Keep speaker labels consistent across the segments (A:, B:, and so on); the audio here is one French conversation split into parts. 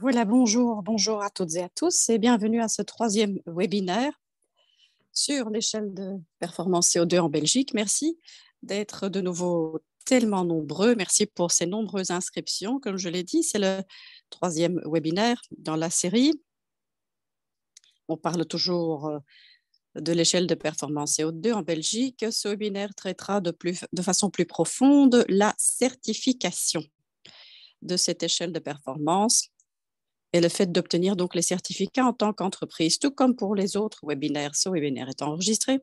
A: Voilà, bonjour, bonjour à toutes et à tous et bienvenue à ce troisième webinaire sur l'échelle de performance CO2 en Belgique. Merci d'être de nouveau tellement nombreux. Merci pour ces nombreuses inscriptions. Comme je l'ai dit, c'est le troisième webinaire dans la série. On parle toujours euh, de l'échelle de performance CO2 en Belgique. Ce webinaire traitera de, plus, de façon plus profonde la certification de cette échelle de performance et le fait d'obtenir donc les certificats en tant qu'entreprise, tout comme pour les autres webinaires. Ce webinaire est enregistré.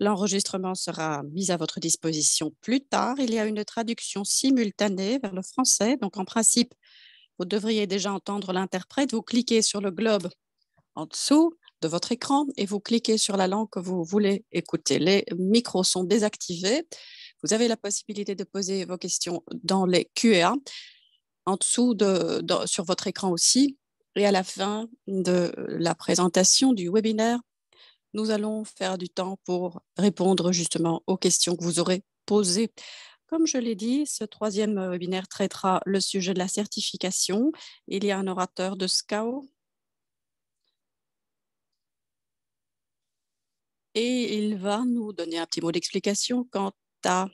A: L'enregistrement sera mis à votre disposition plus tard. Il y a une traduction simultanée vers le français. Donc, en principe, vous devriez déjà entendre l'interprète. Vous cliquez sur le globe en dessous de votre écran et vous cliquez sur la langue que vous voulez écouter. Les micros sont désactivés. Vous avez la possibilité de poser vos questions dans les QA en dessous de, sur votre écran aussi. Et à la fin de la présentation du webinaire, nous allons faire du temps pour répondre justement aux questions que vous aurez posées. Comme je l'ai dit, ce troisième webinaire traitera le sujet de la certification. Il y a un orateur de SCAO. Et il va nous donner un petit mot d'explication quant à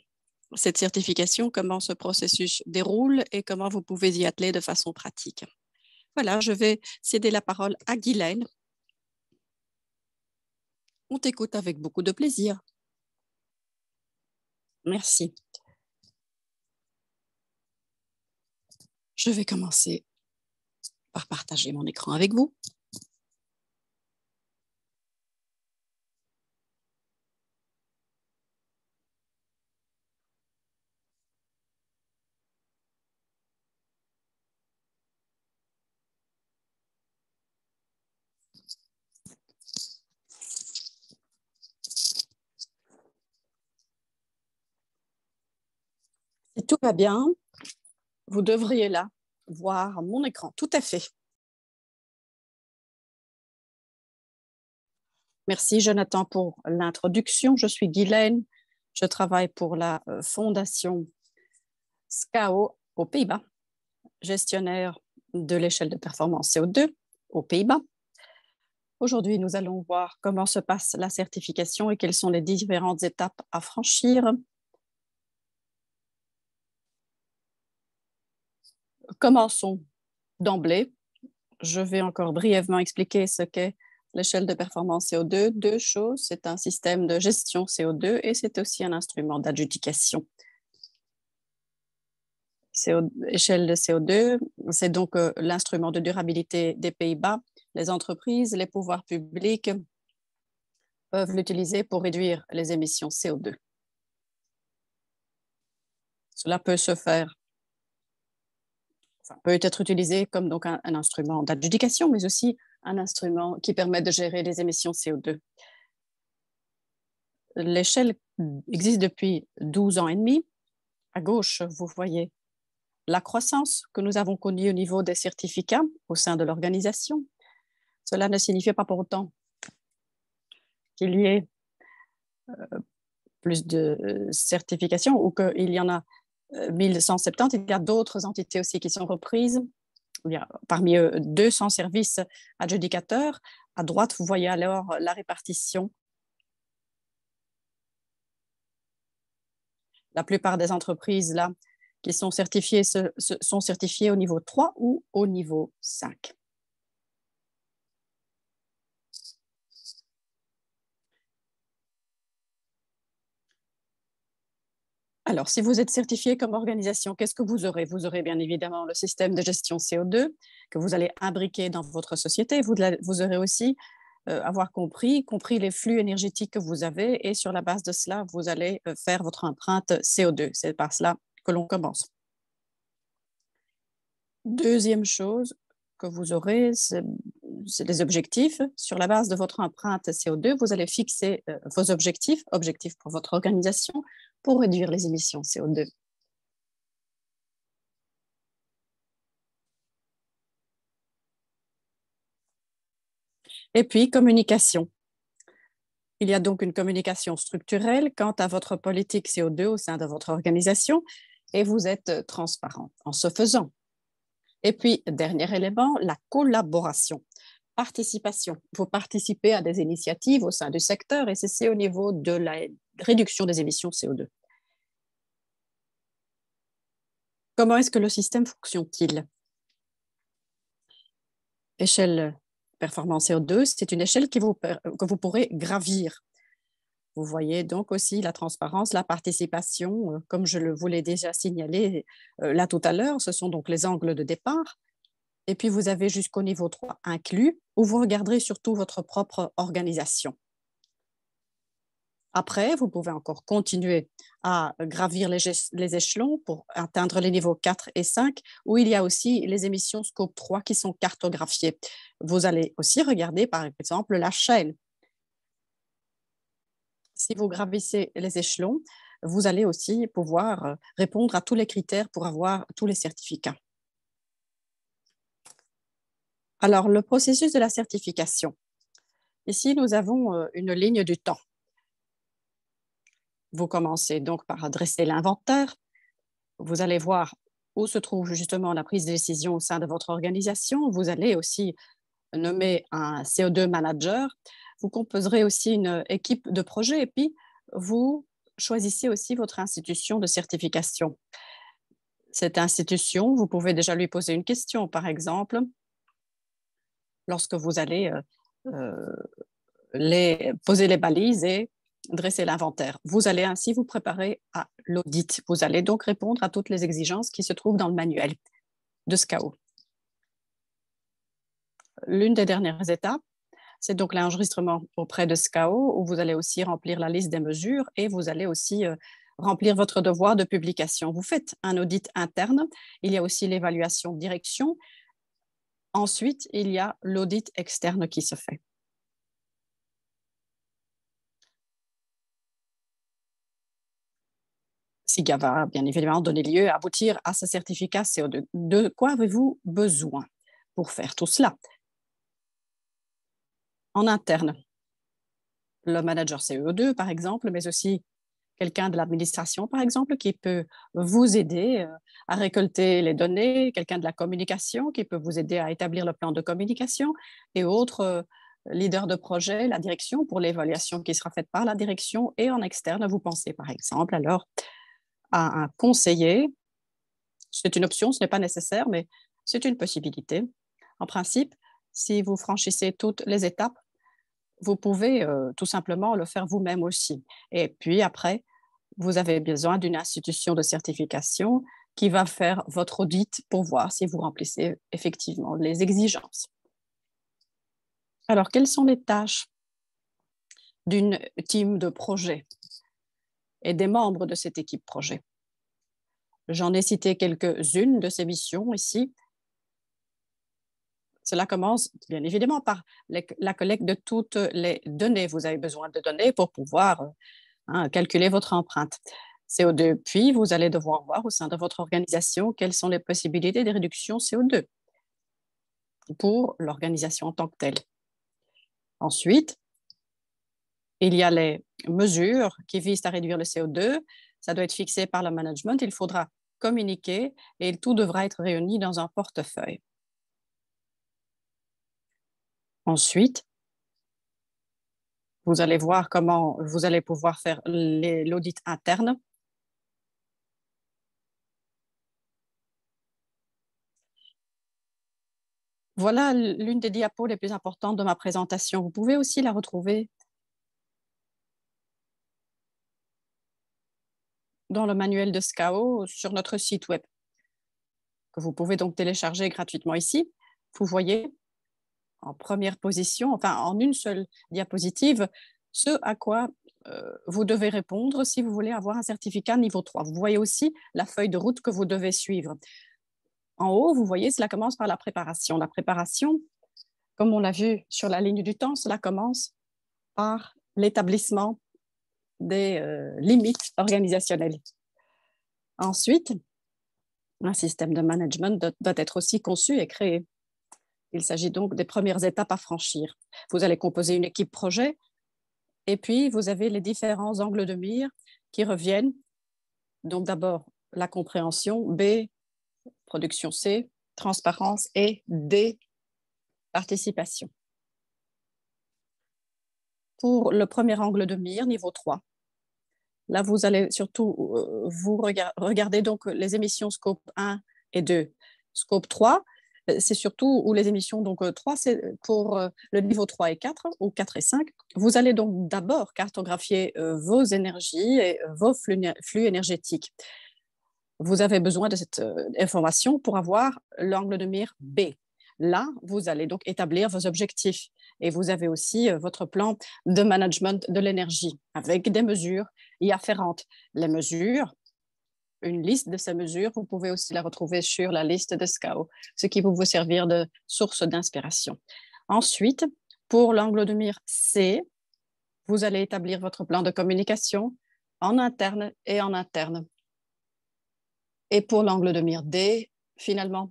A: cette certification, comment ce processus déroule et comment vous pouvez y atteler de façon pratique. Voilà, je vais céder la parole à Guylaine. On t'écoute avec beaucoup de plaisir. Merci. Je vais commencer par partager mon écran avec vous. tout va bien, vous devriez là voir mon écran. Tout à fait. Merci Jonathan pour l'introduction. Je suis Guylaine. Je travaille pour la euh, fondation SCAO aux Pays-Bas, gestionnaire de l'échelle de performance CO2 aux Pays-Bas. Aujourd'hui, nous allons voir comment se passe la certification et quelles sont les différentes étapes à franchir Commençons d'emblée. Je vais encore brièvement expliquer ce qu'est l'échelle de performance CO2. Deux choses, c'est un système de gestion CO2 et c'est aussi un instrument d'adjudication. Échelle de CO2, c'est donc euh, l'instrument de durabilité des Pays-Bas. Les entreprises, les pouvoirs publics peuvent l'utiliser pour réduire les émissions CO2. Cela peut se faire peut être utilisé comme donc un, instrument d'adjudication, mais aussi un instrument qui permet de gérer les émissions CO2. L'échelle existe depuis 12 ans et demi. À gauche, vous voyez la croissance que nous avons connue au niveau des certificats au sein de l'organisation. Cela ne signifie pas pour autant qu'il y ait euh, plus de euh, certifications ou qu'il y en a 1170, euh, il y a d'autres entités aussi qui sont reprises. parmi eux 200 services adjudicateurs. À droite, vous voyez alors la répartition. La plupart des entreprises là qui sont certifiées sont certifiées au niveau 3 ou au niveau 5. Alors, si vous êtes certifié comme organisation, qu'est-ce que vous aurez Vous aurez bien évidemment le système de gestion CO2 que vous allez imbriquer dans votre société. Vous, aurez aussi euh, avoir compris, compris les flux énergétiques que vous avez et sur la base de cela, vous allez euh, faire votre empreinte CO2. C'est par cela que l'on commence. Deuxième chose que vous aurez, c'est les objectifs. Sur la base de votre empreinte CO2, vous allez fixer euh, vos objectifs, objectifs pour votre organisation, pour réduire les émissions CO2. Et puis, communication. Il y a donc une communication structurelle quant à votre politique CO2 au sein de votre organisation et vous êtes transparent en ce faisant. Et puis, dernier élément, la collaboration. Participation. Vous participez à des initiatives au sein du secteur et c'est au niveau de la réduction des émissions CO2. Comment est-ce que le système fonctionne-t-il Échelle performance CO2, c'est une échelle que vous pourrez gravir. Vous voyez donc aussi la transparence, la participation, euh, comme je le voulais déjà signalé euh, là tout à l'heure, ce sont donc les angles de départ. Et puis vous avez jusqu'au niveau 3 inclus, où vous regarderez surtout votre propre organisation. Après, vous pouvez encore continuer à gravir les, échelons pour atteindre les niveaux 4 et 5, où il y a aussi les émissions scope 3 qui sont cartographiées. Vous allez aussi regarder, par exemple, la chaîne. Si vous gravissez les échelons, vous allez aussi pouvoir euh, répondre à tous les critères pour avoir tous les certificats. Alors, le processus de la certification. Ici, nous avons euh, une ligne du temps. Vous commencez donc par dresser l'inventaire. Vous allez voir où se trouve justement la prise de décision au sein de votre organisation. Vous allez aussi nommer un CO2 manager. Vous composerez aussi une équipe de projet et puis vous choisissez aussi votre institution de certification. Cette institution, vous pouvez déjà lui poser une question, par exemple, lorsque vous allez euh, euh, les, poser les balises et dresser l'inventaire. Vous allez ainsi vous préparer à l'audit. Vous allez donc répondre à toutes les exigences qui se trouvent dans le manuel de SCAO. L'une des dernières étapes, c'est donc l'enregistrement auprès de SCAO, où vous allez aussi remplir la liste des mesures et vous allez aussi euh, remplir votre devoir de publication. Vous faites un audit interne, il y a aussi l'évaluation de direction. Ensuite, il y a l'audit externe qui se fait. SIGA va bien évidemment donner lieu à aboutir à ce certificat CO2. De quoi avez-vous besoin pour faire tout cela En interne, le manager CO2, par exemple, mais aussi quelqu'un de l'administration, par exemple, qui peut vous aider euh, à récolter les données, quelqu'un de la communication qui peut vous aider à établir le plan de communication et autres euh, leaders de projet, la direction pour l'évaluation qui sera faite par la direction et en externe, vous pensez par exemple alors à un conseiller. C'est une option, ce n'est pas nécessaire, mais c'est une possibilité. En principe, si vous franchissez toutes les étapes, vous pouvez euh, tout simplement le faire vous-même aussi. Et puis après, vous avez besoin d'une institution de certification qui va faire votre audit pour voir si vous remplissez effectivement les exigences. Alors, quelles sont les tâches d'une team de projet et des membres de cette équipe projet. J'en ai cité quelques-unes de ces missions ici. Cela commence bien évidemment par la collecte de toutes les données. Vous avez besoin de données pour pouvoir hein, calculer votre empreinte CO2. Puis, vous allez devoir voir au sein de votre organisation quelles sont les possibilités de réduction CO2 pour l'organisation en tant que telle. Ensuite, il y a les mesures qui visent à réduire le CO2. Ça doit être fixé par le management. Il faudra communiquer et tout devra être réuni dans un portefeuille. Ensuite, vous allez voir comment vous allez pouvoir faire l'audit interne. Voilà l'une des diapos les plus importantes de ma présentation. Vous pouvez aussi la retrouver dans le manuel de SCAO sur notre site web, que vous pouvez donc télécharger gratuitement ici. Vous voyez en première position, enfin en une seule diapositive, ce à quoi euh, vous devez répondre si vous voulez avoir un certificat niveau 3. Vous voyez aussi la feuille de route que vous devez suivre. En haut, vous voyez, cela commence par la préparation. La préparation, comme on l'a vu sur la ligne du temps, cela commence par l'établissement des euh, limites organisationnelles. Ensuite, un système de management doit, doit être aussi conçu et créé. Il s'agit donc des premières étapes à franchir. Vous allez composer une équipe projet et puis vous avez les différents angles de mire qui reviennent. Donc d'abord la compréhension, B, production C, transparence et D, participation. Pour le premier angle de mire, niveau 3, Là, vous allez surtout vous regarder donc les émissions scope 1 et 2. Scope 3, c'est surtout où les émissions donc 3, c'est pour le niveau 3 et 4 ou 4 et 5. Vous allez donc d'abord cartographier vos énergies et vos flux, flux, énergétiques. Vous avez besoin de cette information pour avoir l'angle de mire B. Là, vous allez donc établir vos objectifs et vous avez aussi votre plan de management de l'énergie avec des mesures y afférentes. Les mesures, une liste de ces mesures, vous pouvez aussi la retrouver sur la liste de SCAO, ce qui peut vous servir de source d'inspiration. Ensuite, pour l'angle de mire C, vous allez établir votre plan de communication en interne et en interne. Et pour l'angle de mire D, finalement,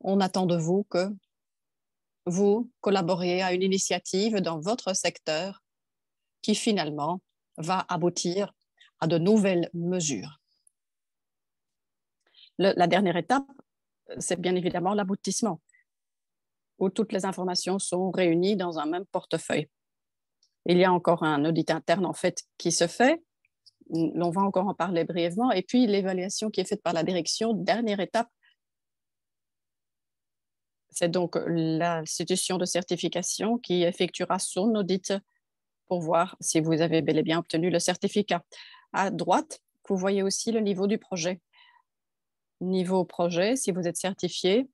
A: on attend de vous que vous collaboriez à une initiative dans votre secteur qui finalement va aboutir à de nouvelles mesures. la dernière étape, euh, c'est bien évidemment l'aboutissement, où toutes les informations sont réunies dans un même portefeuille. Il y a encore un audit interne, en fait, qui se fait. On va encore en parler brièvement. Et puis, l'évaluation qui est faite par la direction, dernière étape, c'est donc l'institution de certification qui effectuera son audit pour voir si vous avez bel et bien obtenu le certificat. À droite, vous voyez aussi le niveau du projet. Niveau projet, si vous êtes certifié,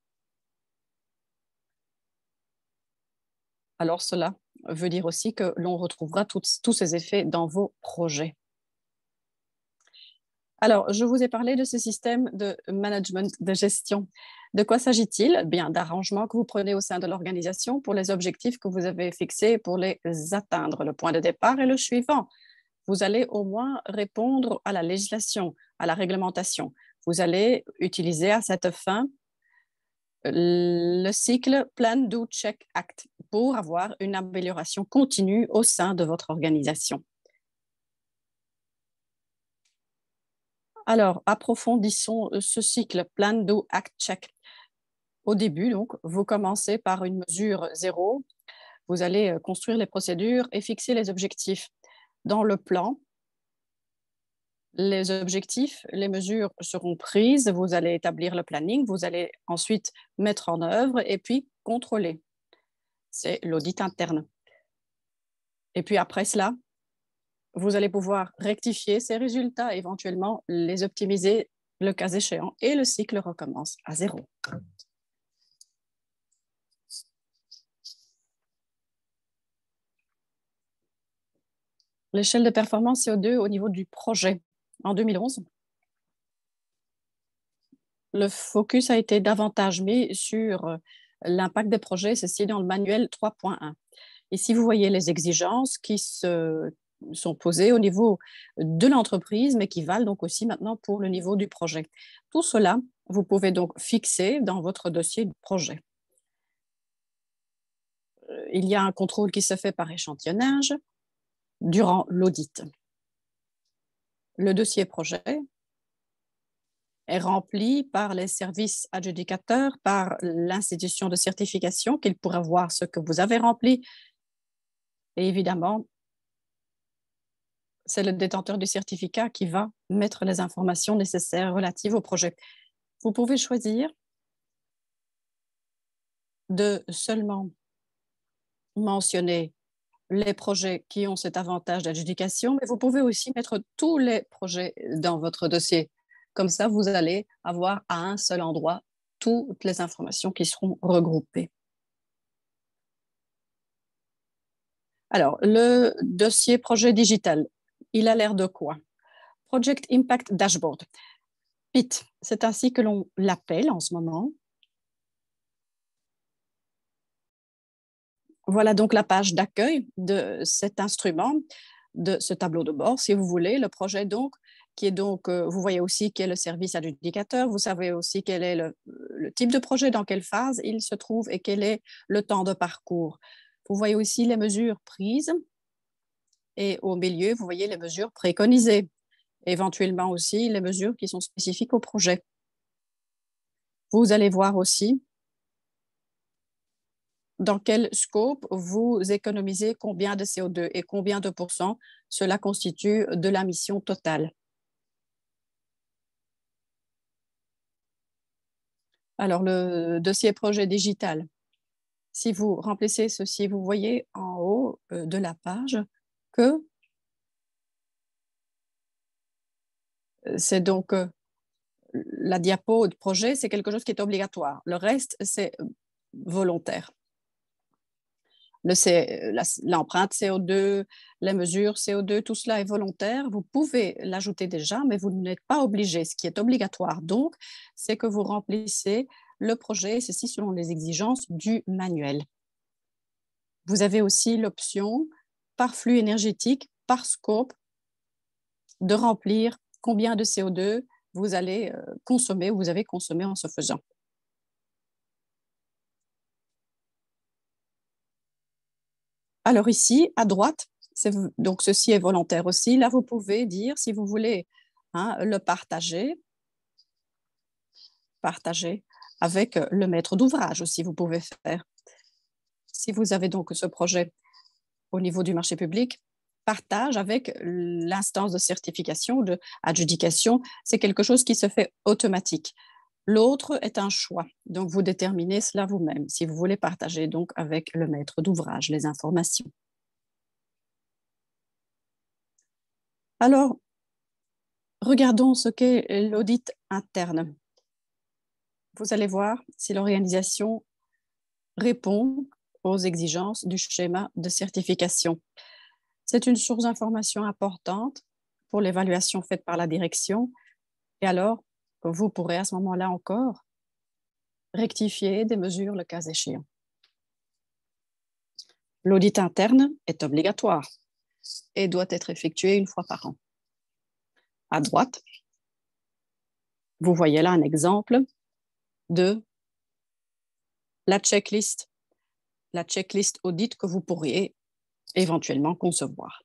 A: alors cela veut dire aussi que l'on retrouvera tous ces effets dans vos projets. Alors, je vous ai parlé de ce système de management de gestion. De quoi s'agit-il Bien d'arrangements que vous prenez au sein de l'organisation pour les objectifs que vous avez fixés pour les atteindre. Le point de départ est le suivant vous allez au moins répondre à la législation, à la réglementation. Vous allez utiliser à cette fin euh, le cycle Plan, Do, Check, Act pour avoir une amélioration continue au sein de votre organisation. Alors, approfondissons euh, ce cycle Plan, Do, Act, Check. Au début, donc, vous commencez par une mesure zéro. Vous allez euh, construire les procédures et fixer les objectifs dans le plan. Les objectifs, les mesures seront prises, vous allez établir le planning, vous allez ensuite mettre en œuvre et puis contrôler. C'est l'audit interne. Et puis après cela, vous allez pouvoir rectifier ces résultats, éventuellement les optimiser le cas échéant, et le cycle recommence à zéro. l'échelle de performance CO2 au niveau du projet en 2011. Le focus a été davantage mis sur euh, l'impact des projets, ceci dans le manuel 3.1. Ici, vous voyez les exigences qui se sont posées au niveau de l'entreprise, mais qui valent donc aussi maintenant pour le niveau du projet. Tout cela, vous pouvez donc fixer dans votre dossier de projet. Euh, il y a un contrôle qui se fait par échantillonnage durant l'audit. Le dossier projet est rempli par les services adjudicateurs, par l'institution de certification, qu'il pourra voir ce que vous avez rempli. Et évidemment, c'est le détenteur du certificat qui va mettre les informations nécessaires relatives au projet. Vous pouvez choisir de seulement mentionner les projets qui ont cet avantage d'adjudication, mais vous pouvez aussi mettre tous les projets dans votre dossier. Comme ça, vous allez avoir à un seul endroit toutes les informations qui seront regroupées. Alors, le dossier projet digital, il a l'air de quoi Project Impact Dashboard. PIT, c'est ainsi que l'on l'appelle en ce moment. Voilà donc la page d'accueil de cet instrument, de ce tableau de bord, si vous voulez. Le projet donc, qui est donc, euh, vous voyez aussi quel est le service adjudicateur, vous savez aussi quel est le type de projet, dans quelle phase il se trouve et quel est le temps de parcours. Vous voyez aussi les mesures prises et au milieu, vous voyez les mesures préconisées, éventuellement aussi les mesures qui sont spécifiques au projet. Vous allez voir aussi dans quel scope vous économisez combien de CO2 et combien de pourcents cela constitue de la mission totale. Alors, le dossier projet digital. Si vous remplissez ceci, vous voyez en haut euh, de la page que euh, c'est donc euh, la diapo de projet, c'est quelque chose qui est obligatoire. Le reste, c'est volontaire. Euh, l'empreinte CO2, les mesures CO2, tout cela est volontaire. Vous pouvez l'ajouter déjà, mais vous n'êtes pas obligé. Ce qui est obligatoire, donc, c'est que vous remplissez le projet, ceci selon les exigences du manuel. Vous avez aussi l'option par flux énergétique, par scope, de remplir combien de CO2 vous allez euh, consommer ou vous avez consommé en se faisant. Alors ici, à droite, donc ceci est volontaire aussi. Là, vous pouvez dire, si vous voulez, hein, le partager, partager avec euh, le maître d'ouvrage aussi, vous pouvez faire. Si vous avez donc ce projet au niveau du marché public, partage avec l'instance de certification, de adjudication, c'est quelque chose qui se fait automatique. L'autre est un choix. Donc, vous déterminez cela vous-même si vous voulez partager donc avec le maître d'ouvrage les informations. Alors, regardons ce qu'est l'audit interne. Vous allez voir si l'organisation répond aux exigences du schéma de certification. C'est une source d'information importante pour l'évaluation faite par la direction et alors vous pourrez à ce moment-là encore rectifier des mesures le cas échéant. L'audit interne est obligatoire et doit être effectué une fois par an. À droite, vous voyez là un exemple de la checklist, la checklist audit que vous pourriez éventuellement concevoir.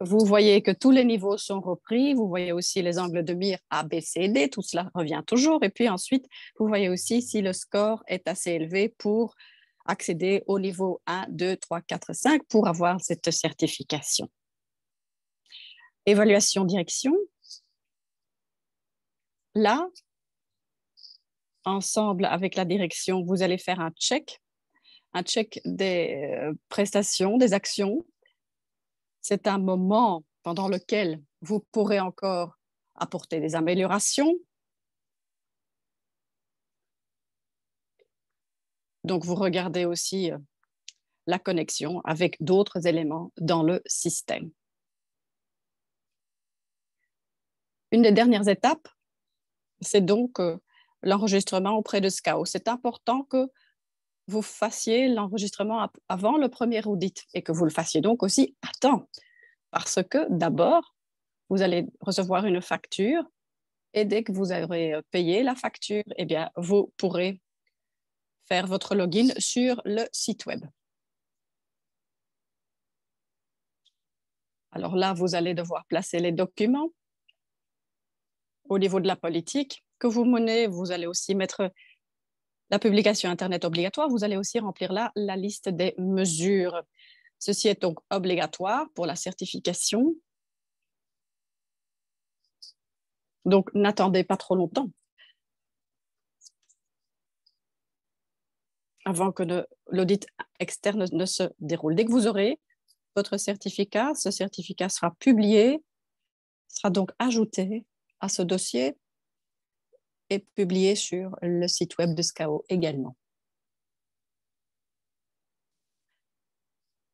A: Vous voyez que tous les niveaux sont repris. Vous voyez aussi les angles de mire A, B, C, D. Tout cela revient toujours. Et puis ensuite, vous voyez aussi si le score est assez élevé pour accéder au niveau 1, 2, 3, 4, 5 pour avoir cette certification. Évaluation direction. Là, ensemble avec la direction, vous allez faire un check, un check des euh, prestations, des actions c'est un moment pendant lequel vous pourrez encore apporter des améliorations. Donc, vous regardez aussi euh, la connexion avec d'autres éléments dans le système. Une des dernières étapes, c'est donc euh, l'enregistrement auprès de SCAO. C'est important que vous fassiez l'enregistrement avant le premier audit et que vous le fassiez donc aussi à temps. Parce que d'abord, vous allez recevoir une facture et dès que vous aurez euh, payé la facture, eh bien, vous pourrez faire votre login sur le site web. Alors là, vous allez devoir placer les documents au niveau de la politique que vous menez. Vous allez aussi mettre la publication Internet obligatoire, vous allez aussi remplir là la liste des mesures. Ceci est donc obligatoire pour la certification. Donc, n'attendez pas trop longtemps avant que l'audit externe ne se déroule. Dès que vous aurez votre certificat, ce certificat sera publié, sera donc ajouté à ce dossier publié sur le site web de SCAO également.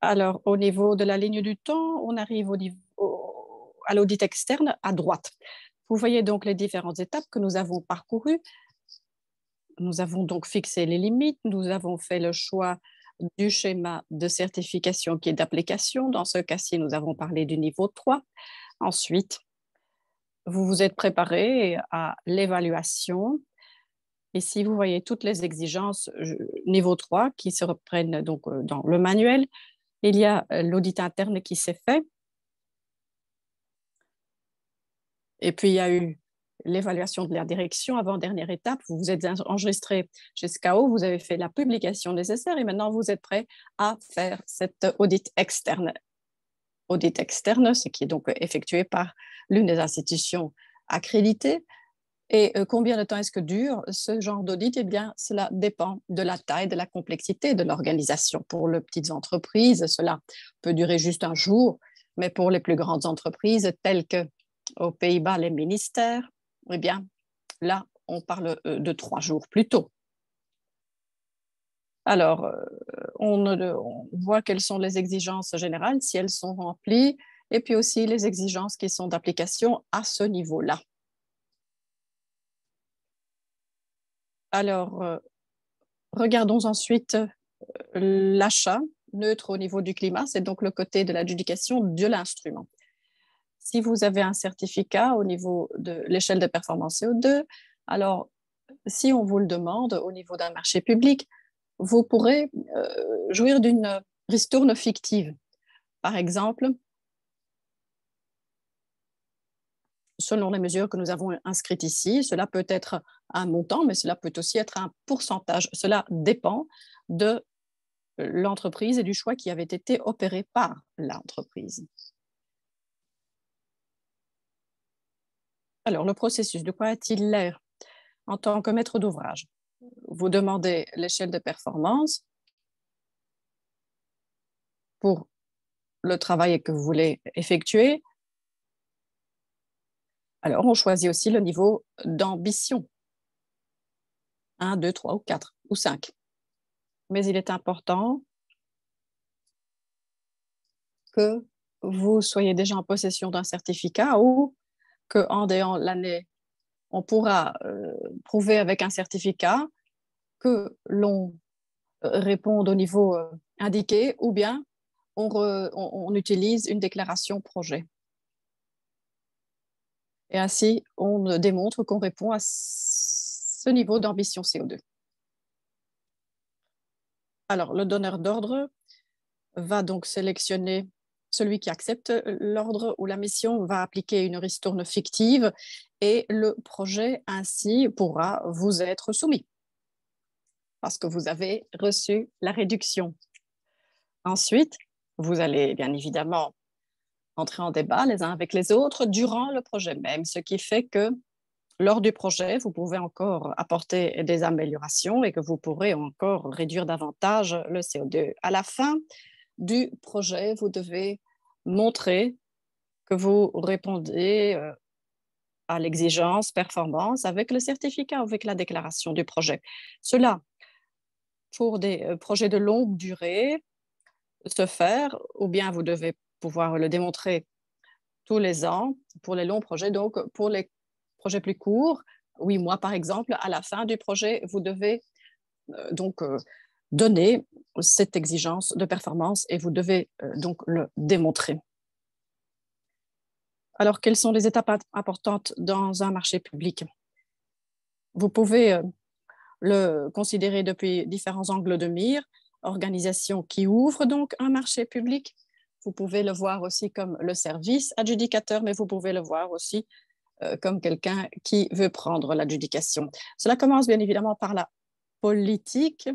A: Alors, au niveau de la ligne du temps, on arrive au, à l'audit externe à droite. Vous voyez donc les différentes étapes que nous avons parcourues. Nous avons donc fixé les limites, nous avons fait le choix du schéma de certification qui est d'application. Dans ce cas-ci, nous avons parlé du niveau 3. Ensuite, vous vous êtes préparé à l'évaluation. Et si vous voyez toutes les exigences niveau 3 qui se reprennent donc euh, dans le manuel, il y a euh, l'audit interne qui s'est fait. Et puis, il y a eu l'évaluation de la direction avant dernière étape. Vous vous êtes enregistré chez SCAO, vous avez fait la publication nécessaire et maintenant vous êtes prêt à faire cet audit externe audit externe, ce qui est donc euh, effectué par l'une des institutions accréditées. Et euh, combien de temps est-ce que dure ce genre d'audit Eh bien, cela dépend de la taille, de la complexité de l'organisation. Pour les petites entreprises, cela peut durer juste un jour, mais pour les plus grandes entreprises, telles que aux Pays-Bas les ministères, eh bien, là, on parle euh, de trois jours plus tôt. Alors, euh, on, voit quelles sont les exigences générales, si elles sont remplies, et puis aussi les exigences qui sont d'application à ce niveau-là. Alors, euh, regardons ensuite euh, l'achat neutre au niveau du climat, c'est donc le côté de l'adjudication de l'instrument. Si vous avez un certificat au niveau de l'échelle de performance CO2, alors si on vous le demande au niveau d'un marché public, vous pourrez euh, jouir d'une ristourne fictive. Par exemple, selon les mesures que nous avons inscrites ici, cela peut être un montant, mais cela peut aussi être un pourcentage. Cela dépend de l'entreprise et du choix qui avait été opéré par l'entreprise. Alors, le processus, de quoi a-t-il l'air en tant que maître d'ouvrage vous demandez l'échelle de performance pour le travail que vous voulez effectuer. Alors, on choisit aussi le niveau d'ambition. 1, 2, 3 ou 4 ou 5. Mais il est important que vous soyez déjà en possession d'un certificat ou qu'en déant l'année, on pourra euh, prouver avec un certificat que l'on euh, réponde au niveau euh, indiqué ou bien on, utilise une déclaration projet. Et ainsi, on démontre qu'on répond à ce niveau d'ambition CO2. Alors, le donneur d'ordre va donc sélectionner celui qui accepte euh, l'ordre ou la mission, va appliquer une ristourne fictive et le projet ainsi pourra vous être soumis parce que vous avez reçu la réduction. Ensuite, vous allez bien évidemment entrer en débat les uns avec les autres durant le projet même, ce qui fait que lors du projet, vous pouvez encore apporter des améliorations et que vous pourrez encore réduire davantage le CO2. À la fin du projet, vous devez montrer que vous répondez euh, à l'exigence performance avec le certificat, avec la déclaration du projet. Cela pour des euh, projets de longue durée se faire, ou bien vous devez pouvoir le démontrer tous les ans pour les longs projets. Donc, pour les projets plus courts, huit mois par exemple, à la fin du projet, vous devez euh, donc euh, donner cette exigence de performance et vous devez donc le démontrer. Alors, quelles sont les étapes importantes dans un marché public Vous pouvez le considérer depuis différents angles de mire, organisation qui ouvre donc un marché public. Vous pouvez le voir aussi comme le service adjudicateur, mais vous pouvez le voir aussi euh, comme quelqu'un qui veut prendre l'adjudication. Cela commence bien évidemment par la politique,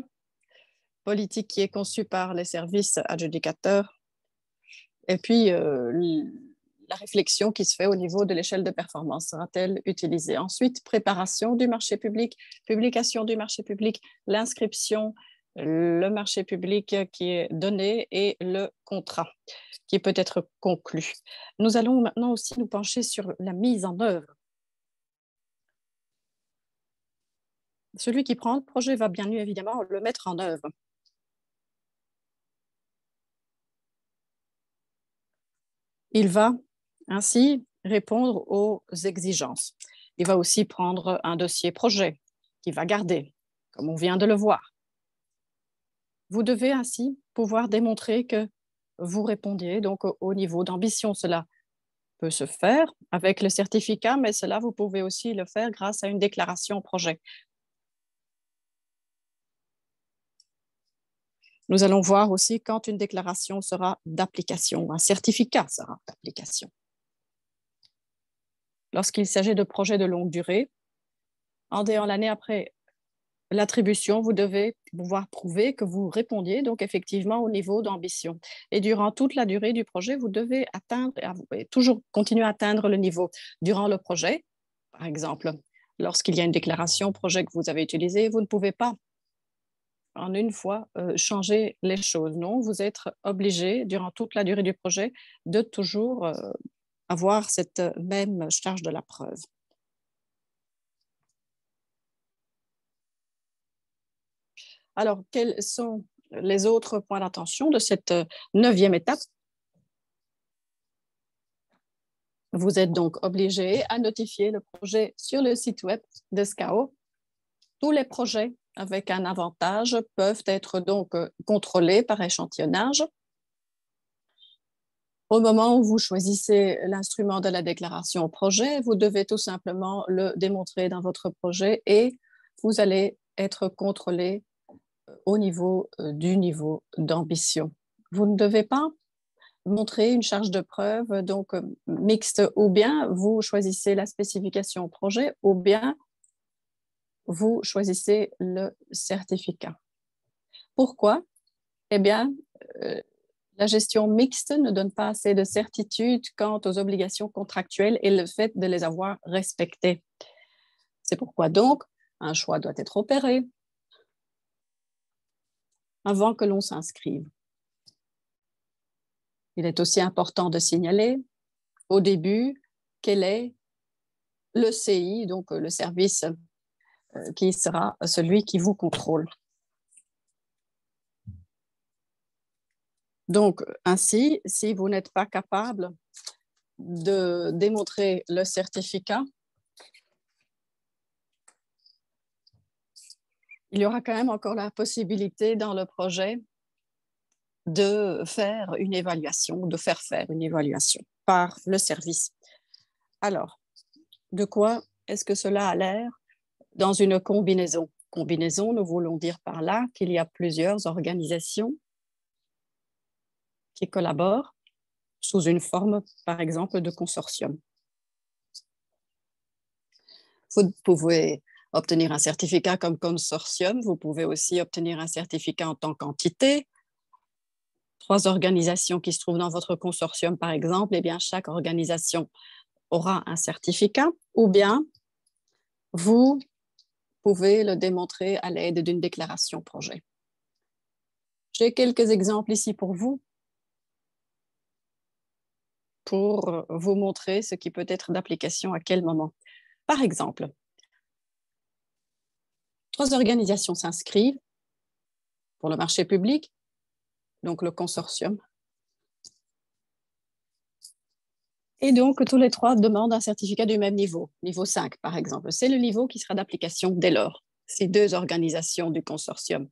A: politique qui est conçue par les services adjudicateurs. Et puis, euh, la réflexion qui se fait au niveau de l'échelle de performance sera-t-elle utilisée Ensuite, préparation du marché public, publication du marché public, l'inscription, le marché public qui est donné et le contrat qui peut être conclu. Nous allons maintenant aussi nous pencher sur la mise en œuvre. Celui qui prend le projet va bien évidemment le mettre en œuvre. il va ainsi répondre aux exigences. Il va aussi prendre un dossier projet qu'il va garder, comme on vient de le voir. Vous devez ainsi pouvoir démontrer que vous répondiez donc au niveau d'ambition. Cela peut se faire avec le certificat, mais cela, vous pouvez aussi le faire grâce à une déclaration projet. Nous allons voir aussi quand une déclaration sera d'application, un certificat sera d'application lorsqu'il s'agit de projets de longue durée. En l'année après l'attribution, vous devez pouvoir prouver que vous répondiez donc effectivement au niveau d'ambition. Et durant toute la durée du projet, vous devez atteindre, et toujours continuer à atteindre le niveau. Durant le projet, par exemple, lorsqu'il y a une déclaration projet que vous avez utilisé, vous ne pouvez pas en une fois euh, changer les choses. Non, vous êtes obligé durant toute la durée du projet de toujours euh, avoir cette euh, même charge de la preuve. Alors, quels sont les autres points d'attention de cette euh, neuvième étape Vous êtes donc obligé à notifier le projet sur le site web de SCAO. Tous les projets avec un avantage peuvent être donc euh, contrôlés par échantillonnage au moment où vous choisissez l'instrument de la déclaration projet, vous devez tout simplement le démontrer dans votre projet et vous allez être contrôlé euh, au niveau euh, du niveau d'ambition. Vous ne devez pas montrer une charge de preuve donc euh, mixte ou bien vous choisissez la spécification projet ou bien vous choisissez le certificat. Pourquoi Eh bien, la gestion mixte ne donne pas assez de certitude quant aux obligations contractuelles et le fait de les avoir respectées. C'est pourquoi donc un choix doit être opéré avant que l'on s'inscrive. Il est aussi important de signaler au début quel est le CI, donc le service euh, qui sera celui qui vous contrôle. Donc, ainsi, si vous n'êtes pas capable de démontrer le certificat, il y aura quand même encore la possibilité dans le projet de faire une évaluation, de faire faire une évaluation par le service. Alors, de quoi est-ce que cela a l'air dans une combinaison Combinaison, nous voulons dire par là qu'il y a plusieurs organisations qui collaborent sous une forme, par exemple, de consortium. Vous pouvez obtenir un certificat comme consortium, vous pouvez aussi obtenir un certificat en tant qu'entité. Trois organisations qui se trouvent dans votre consortium, par exemple, et eh bien, chaque organisation aura un certificat, ou bien vous pouvez le démontrer à l'aide d'une déclaration projet. J'ai quelques exemples ici pour vous pour euh, vous montrer ce qui peut être d'application à quel moment. Par exemple, trois organisations s'inscrivent pour le marché public, donc le consortium. Et donc, tous les trois demandent un certificat du même niveau, niveau 5 par exemple. C'est le niveau qui sera d'application dès lors, ces deux organisations du consortium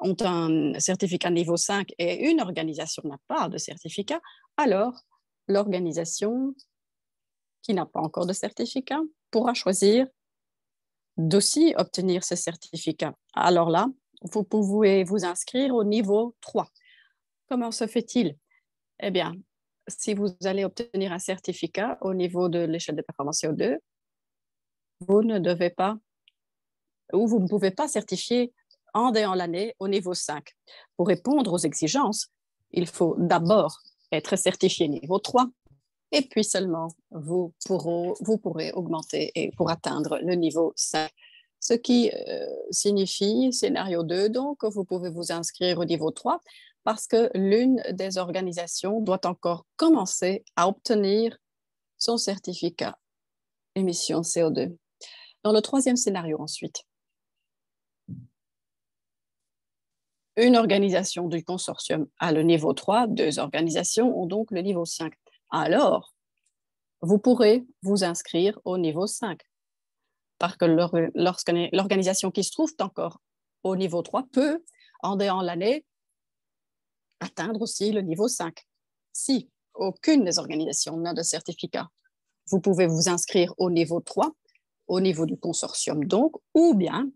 A: ont un certificat niveau 5 et une organisation n'a pas de certificat, alors l'organisation qui n'a pas encore de certificat pourra choisir d'aussi obtenir ce certificat. Alors là, vous pouvez vous inscrire au niveau 3. Comment se fait-il Eh bien, si vous allez obtenir un certificat au niveau de l'échelle de performance CO2, vous ne devez pas ou vous ne pouvez pas certifier en l'année au niveau 5. Pour répondre aux exigences, il faut d'abord être certifié niveau 3 et puis seulement vous, pourrez, vous pourrez augmenter et pour atteindre le niveau 5. Ce qui euh, signifie, scénario 2, donc, vous pouvez vous inscrire au niveau 3 parce que l'une des organisations doit encore commencer à obtenir son certificat émission CO2. Dans le troisième scénario ensuite, Une organisation du consortium a le niveau 3, deux organisations ont donc le niveau 5. Alors, vous pourrez vous inscrire au niveau 5, parce que l'organisation qui se trouve encore au niveau 3 peut, en dehors l'année, atteindre aussi le niveau 5. Si aucune des organisations n'a de certificat, vous pouvez vous inscrire au niveau 3, au niveau du consortium donc, ou bien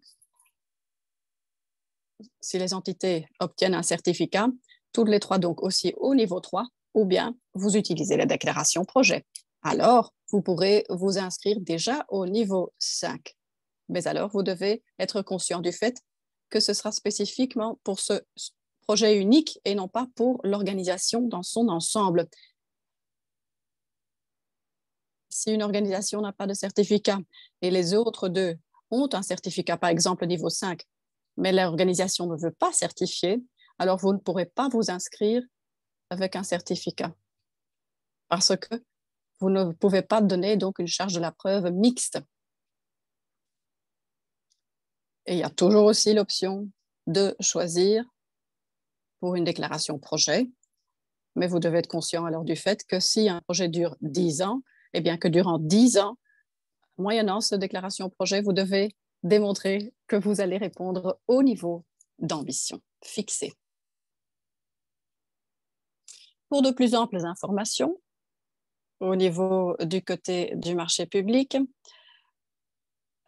A: si les entités obtiennent un certificat, toutes les trois, donc aussi au niveau 3, ou bien vous utilisez la déclaration projet. Alors, vous pourrez vous inscrire déjà au niveau 5. Mais alors, vous devez être conscient du fait que ce sera spécifiquement pour ce projet unique et non pas pour l'organisation dans son ensemble. Si une organisation n'a pas de certificat et les autres deux ont un certificat, par exemple niveau 5, mais l'organisation ne veut pas certifier, alors vous ne pourrez pas vous inscrire avec un certificat parce que vous ne pouvez pas donner donc une charge de la preuve mixte. Et il y a toujours aussi l'option de choisir pour une déclaration projet, mais vous devez être conscient alors du fait que si un projet dure 10 ans, et eh bien que durant 10 ans, moyennant cette déclaration projet, vous devez démontrer que vous allez répondre au niveau d'ambition fixé. Pour de plus amples informations, au niveau du côté du marché public,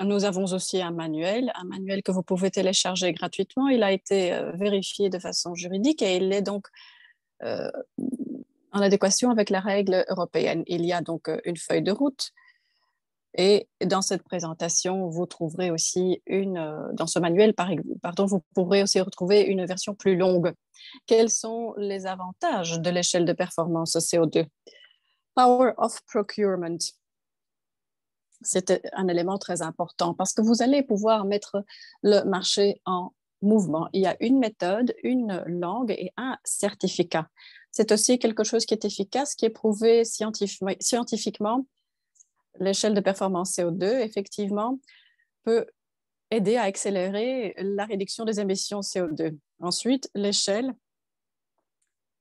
A: nous avons aussi un manuel, un manuel que vous pouvez télécharger gratuitement. Il a été euh, vérifié de façon juridique et il est donc euh, en adéquation avec la règle européenne. Il y a donc euh, une feuille de route et dans cette présentation, vous trouverez aussi une, euh, dans ce manuel, pardon, vous pourrez aussi retrouver une version plus longue. Quels sont les avantages de l'échelle de performance CO2 Power of procurement. C'est un élément très important parce que vous allez pouvoir mettre le marché en mouvement. Il y a une méthode, une langue et un certificat. C'est aussi quelque chose qui est efficace, qui est prouvé scientifiquement L'échelle de performance CO2, effectivement, peut aider à accélérer la réduction des émissions CO2. Ensuite, l'échelle,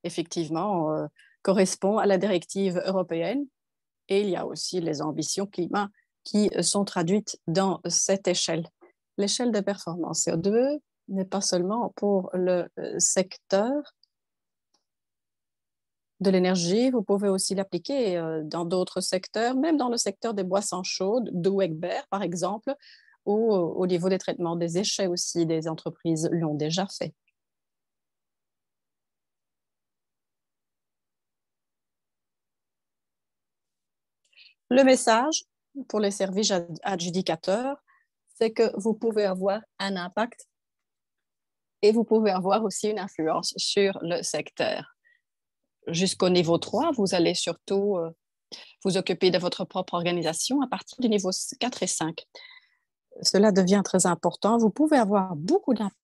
A: effectivement, euh, correspond à la directive européenne et il y a aussi les ambitions climat qui sont traduites dans cette échelle. L'échelle de performance CO2 n'est pas seulement pour le euh, secteur de l'énergie, vous pouvez aussi l'appliquer euh, dans d'autres secteurs, même dans le secteur des boissons chaudes, de Wegbert par exemple, ou euh, au niveau des traitements des échets aussi, des entreprises l'ont déjà fait. Le message pour les services adjudicateurs, c'est que vous pouvez avoir un impact et vous pouvez avoir aussi une influence sur le secteur jusqu'au niveau 3, vous allez surtout euh, vous occuper de votre propre organisation à partir du niveau 4 et 5. Cela devient très important. Vous pouvez avoir beaucoup d'impact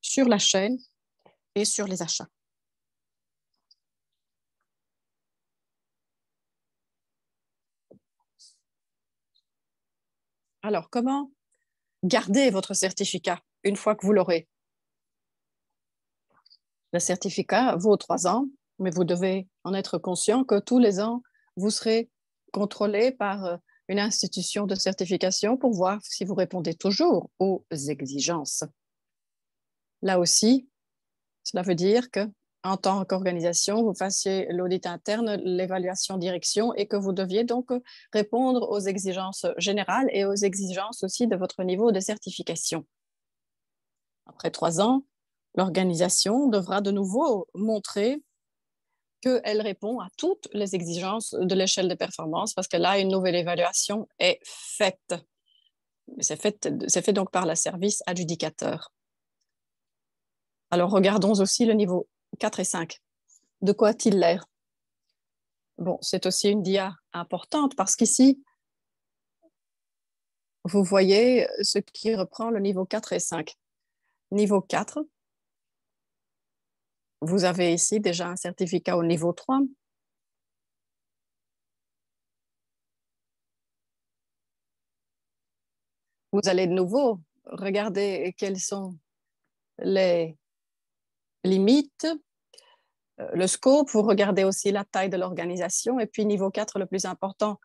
A: sur la chaîne et sur les achats. Alors, comment garder votre certificat une fois que vous l'aurez le certificat vaut trois ans, mais vous devez en être conscient que tous les ans, vous serez contrôlé par euh, une institution de certification pour voir si vous répondez toujours aux exigences. Là aussi, cela veut dire que en tant qu'organisation, vous fassiez l'audit interne, l'évaluation direction et que vous deviez donc répondre aux exigences générales et aux exigences aussi de votre niveau de certification. Après trois ans, L'organisation devra de nouveau montrer qu'elle répond à toutes les exigences de l'échelle de performance parce que là, une nouvelle évaluation est faite. C'est fait, fait donc par le service adjudicateur. Alors, regardons aussi le niveau 4 et 5. De quoi a-t-il l'air Bon, c'est aussi une dia importante parce qu'ici, vous voyez ce qui reprend le niveau 4 et 5. Niveau 4, vous avez ici déjà un certificat au niveau 3. Vous allez de nouveau regarder quelles sont les limites, euh, le scope, vous regardez aussi la taille de l'organisation. Et puis niveau 4, le plus important,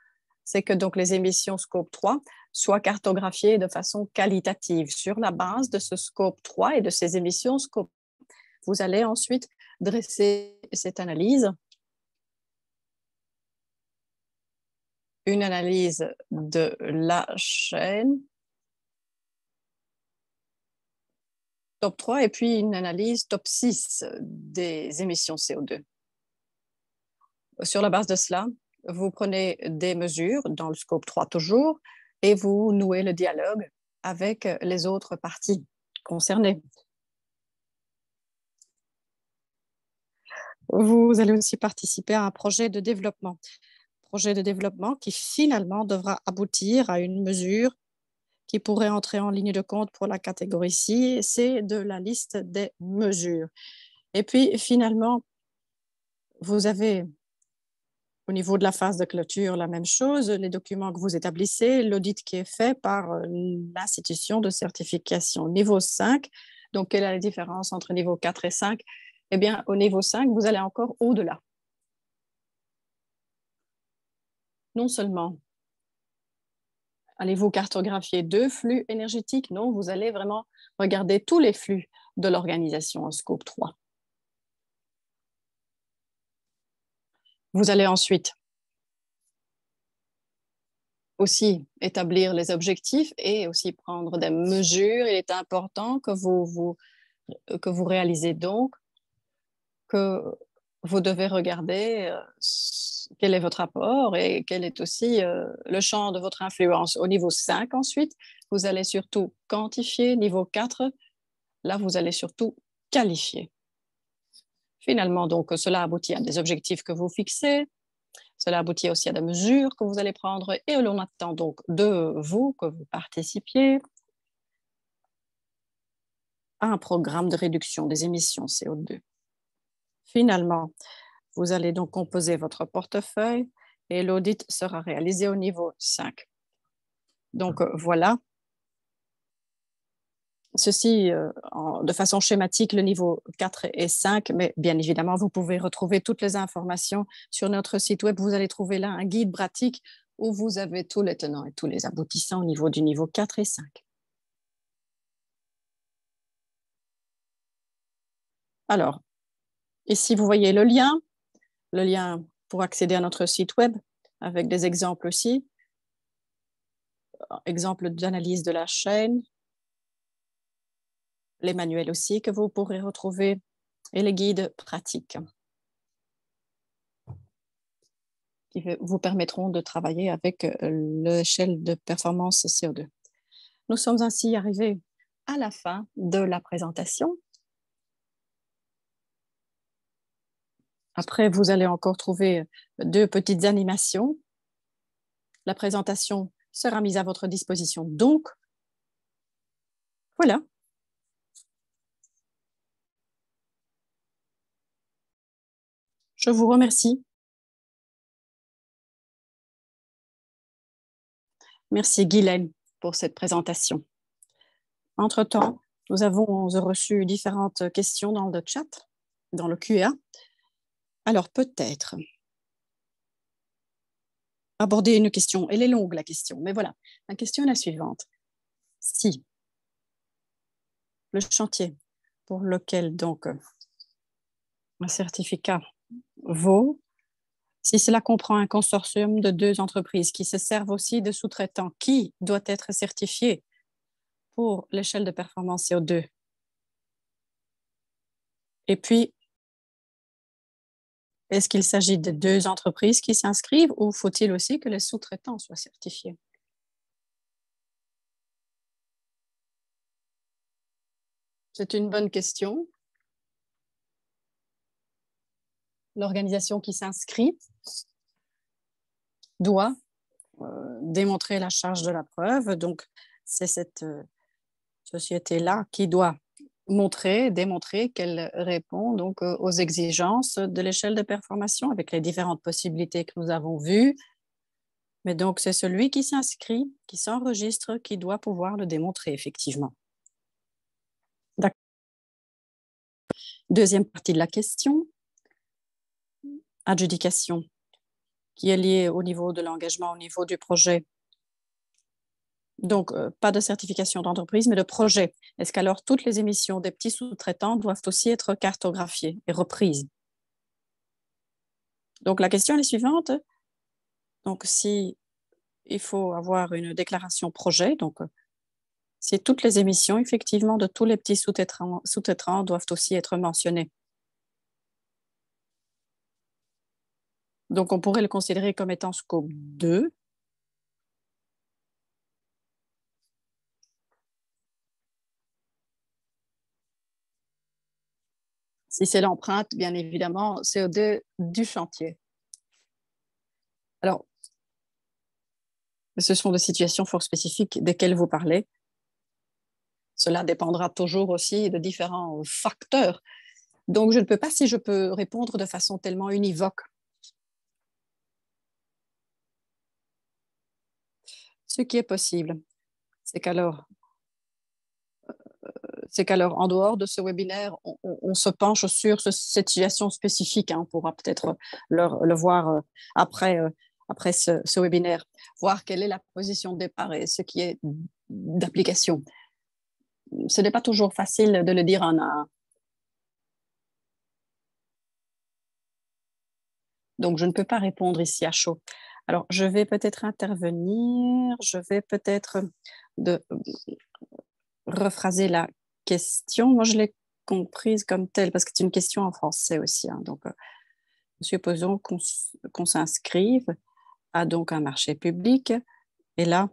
A: c'est que donc les émissions scope 3 soient cartographiées de façon qualitative sur la base de ce scope 3 et de ces émissions scope vous allez ensuite dresser cette analyse. Une analyse de la chaîne top 3 et puis une analyse top 6 des émissions CO2. Sur la base de cela, vous prenez des mesures dans le scope 3 toujours et vous nouez le dialogue avec les autres parties concernées. vous allez aussi participer à un projet de développement. Projet de développement qui finalement devra aboutir à une mesure qui pourrait entrer en ligne de compte pour la catégorie C. c'est de la liste des mesures. Et puis finalement, vous avez au niveau de la phase de clôture la même chose, les documents que vous établissez, l'audit qui est fait par euh, l'institution de certification niveau 5. Donc, quelle est la différence entre niveau 4 et 5 eh bien, au niveau 5, vous allez encore au-delà. Non seulement allez-vous cartographier deux flux énergétiques, non, vous allez vraiment regarder tous les flux de l'organisation en scope 3. Vous allez ensuite aussi établir les objectifs et aussi prendre des mesures. Il est important que vous, vous, que vous réalisez donc que vous devez regarder euh, quel est votre apport et quel est aussi euh, le champ de votre influence. Au niveau 5, ensuite, vous allez surtout quantifier. Niveau 4, là, vous allez surtout qualifier. Finalement, donc, cela aboutit à des objectifs que vous fixez. Cela aboutit aussi à des mesures que vous allez prendre et l'on attend donc de vous que vous participiez à un programme de réduction des émissions CO2. Finalement, vous allez donc composer votre portefeuille et l'audit sera réalisé au niveau 5. Donc euh, voilà, ceci euh, de façon schématique, le niveau 4 et 5, mais bien évidemment, vous pouvez retrouver toutes les informations sur notre site web. Vous allez trouver là un guide pratique où vous avez tous les tenants et tous les aboutissants au niveau du niveau 4 et 5. Alors, Ici, vous voyez le lien, le lien pour accéder à notre site web avec des exemples aussi, euh, exemple d'analyse de la chaîne, les manuels aussi que vous pourrez retrouver et les guides pratiques qui vous permettront de travailler avec euh, l'échelle de performance CO2. Nous sommes ainsi arrivés à la fin de la présentation. Après, vous allez encore trouver euh, deux petites animations. La présentation sera mise à votre disposition. Donc, voilà. Je vous remercie. Merci Guylaine pour cette présentation. Entre-temps, nous avons reçu différentes questions dans le chat, dans le QA. Alors peut-être aborder une question. Elle est longue, la question, mais voilà. La question est la suivante. Si le chantier pour lequel donc un certificat vaut, si cela comprend un consortium de deux entreprises qui se servent aussi de sous-traitants, qui doit être certifié pour l'échelle de performance CO2 Et puis, est-ce qu'il s'agit de deux entreprises qui s'inscrivent ou faut-il aussi que les sous-traitants soient certifiés C'est une bonne question. L'organisation qui s'inscrit doit euh, démontrer la charge de la preuve. Donc, c'est cette euh, société-là qui doit montrer, démontrer qu'elle répond donc euh, aux exigences de l'échelle de performance avec les différentes possibilités que nous avons vues. Mais donc, c'est celui qui s'inscrit, qui s'enregistre, qui doit pouvoir le démontrer, effectivement. D'accord. Deuxième partie de la question, adjudication, qui est liée au niveau de l'engagement, au niveau du projet. Donc, euh, pas de certification d'entreprise, mais de projet. Est-ce qu'alors toutes les émissions des petits sous-traitants doivent aussi être cartographiées et reprises Donc, la question est la suivante. Donc, si il faut avoir une déclaration projet, donc euh, si toutes les émissions, effectivement, de tous les petits sous-traitants doivent aussi être mentionnées. Donc, on pourrait le considérer comme étant scope 2, si c'est l'empreinte, bien évidemment, CO2 du chantier. Alors, ce sont des situations fort spécifiques desquelles vous parlez. Cela dépendra toujours aussi de différents facteurs. Donc, je ne peux pas, si je peux répondre de façon tellement univoque. Ce qui est possible, c'est qu'alors, c'est qu'en en dehors de ce webinaire, on, se penche sur cette situation spécifique. Hein, on pourra peut-être euh, le, le, voir euh, après, euh, après ce, webinaire, voir quelle est la position de départ et ce qui est d'application. Ce n'est pas toujours facile de le dire en un. Donc, je ne peux pas répondre ici à chaud. Alors, je vais peut-être intervenir, je vais peut-être de rephraser la question, moi je l'ai comprise comme telle, parce que c'est une question en français aussi. Hein. donc, euh, supposons qu'on, s'inscrive à donc un marché public, et là,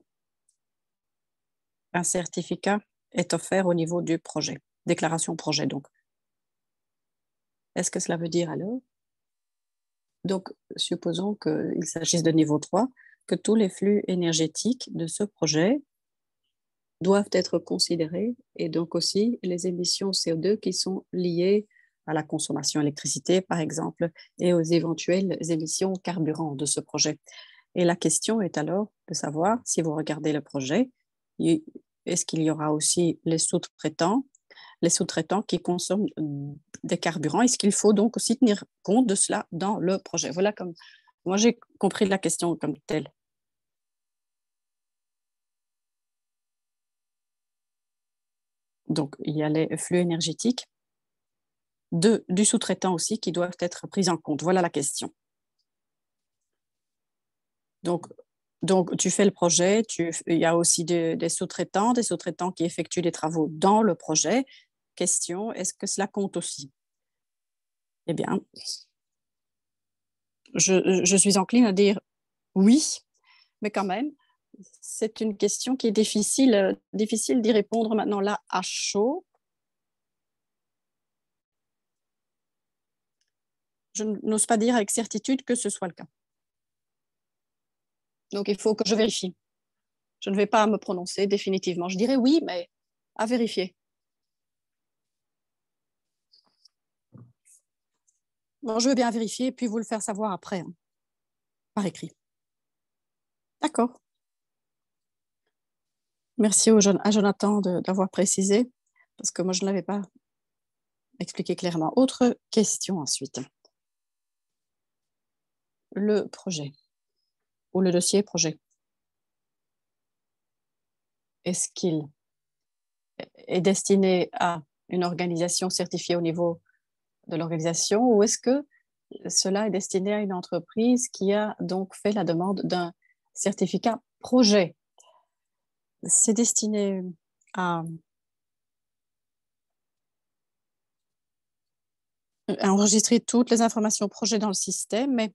A: un certificat est offert au niveau du projet, déclaration projet. Donc, est-ce que cela veut dire alors Donc, supposons qu'il s'agisse de niveau 3, que tous les flux énergétiques de ce projet doivent être considérées et donc aussi les émissions CO2 qui sont liées à la consommation d'électricité, par exemple, et aux éventuelles émissions carburant de ce projet. Et la question est alors de savoir si vous regardez le projet, est-ce qu'il y aura aussi les sous-traitants, les sous-traitants qui consomment des carburants Est-ce qu'il faut donc aussi tenir compte de cela dans le projet Voilà comme moi j'ai compris la question comme telle. Donc, il y a les flux énergétiques de, du sous-traitant aussi qui doivent être pris en compte. Voilà la question. Donc, tu fais le projet, il y a aussi des sous-traitants, des sous-traitants qui effectuent des travaux dans le projet. Question, est-ce que cela compte aussi Eh bien, je, je suis encline à dire oui, mais quand même, c'est une question qui est difficile, euh, difficile d'y répondre maintenant là à chaud. Je n'ose pas dire avec certitude que ce soit le cas. Donc il faut que je vérifie. Je ne vais pas me prononcer définitivement. Je dirais oui, mais à vérifier. je veux bien vérifier et puis vous le faire savoir après, hein, par écrit. D'accord. Merci à Jonathan d'avoir précisé, parce que moi, je ne l'avais pas expliqué clairement. Autre question ensuite. Le projet ou le dossier projet. Est-ce qu'il est destiné à une organisation certifiée au niveau de l'organisation ou est-ce que cela est destiné à une entreprise qui a donc fait la demande d'un certificat projet c'est destiné à, enregistrer toutes les informations projet dans le système, mais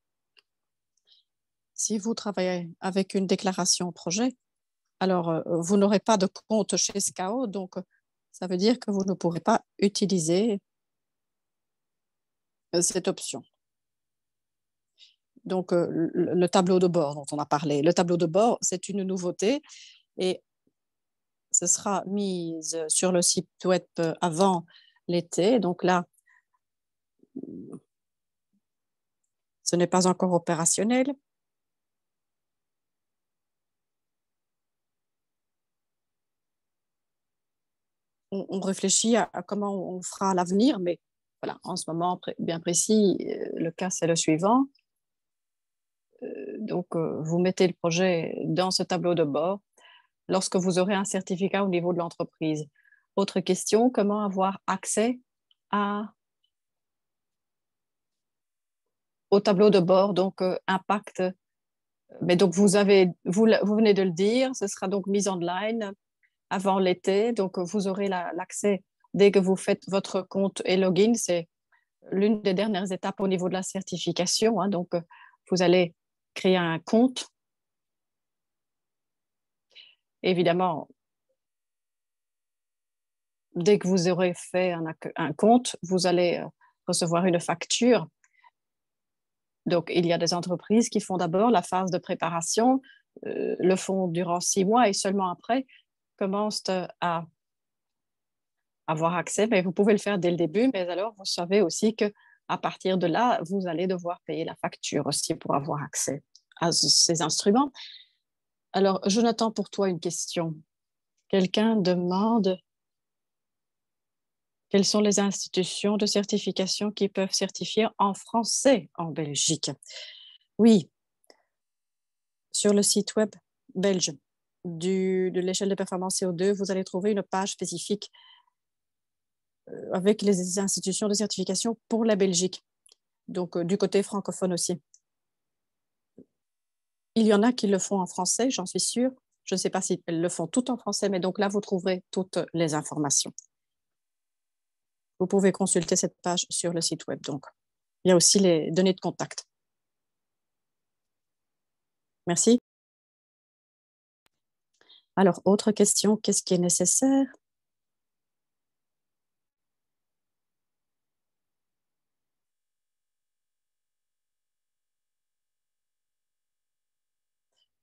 A: si vous travaillez avec une déclaration projet, alors euh, vous n'aurez pas de compte chez SCAO, donc euh, ça veut dire que vous ne pourrez pas utiliser euh, cette option. Donc, le tableau de bord dont on a parlé. Le tableau de bord, c'est une nouveauté et ce sera mise sur le site web euh, avant l'été. Donc là, ce n'est pas encore opérationnel. On, réfléchit à, comment on fera l'avenir, mais voilà, en ce moment bien précis, euh, le cas c'est le suivant. Euh, donc, vous mettez le projet dans ce tableau de bord lorsque vous aurez un certificat au niveau de l'entreprise. Autre question, comment avoir accès à, au tableau de bord, donc euh, impact mais donc vous vous, venez de le dire, ce sera donc mis en ligne avant l'été, donc vous aurez l'accès dès que vous faites votre compte et login. C'est l'une des dernières étapes au niveau de la certification. Hein, donc euh, vous allez créer un compte évidemment, dès que vous aurez fait un, compte, vous allez euh, recevoir une facture. Donc, il y a des entreprises qui font d'abord la phase de préparation, euh, le font durant six mois et seulement après commencent euh, à avoir accès. Mais vous pouvez le faire dès le début, mais alors vous savez aussi que à partir de là, vous allez devoir payer la facture aussi pour avoir accès à ces instruments. Alors, Jonathan, pour toi, une question. Quelqu'un demande quelles sont les institutions de certification qui peuvent certifier en français en Belgique Oui, sur le site web belge de l'échelle de performance CO2, vous allez trouver une page spécifique euh, avec les institutions de certification pour la Belgique, donc euh, du côté francophone aussi. Il y en a qui le font en français, j'en suis sûre. Je ne sais pas si elles le font tout en français, mais donc là, vous trouverez toutes les informations. Vous pouvez consulter cette page sur le site web. Donc, il y a aussi les données de contact. Merci. Alors, autre question, qu'est-ce qui est nécessaire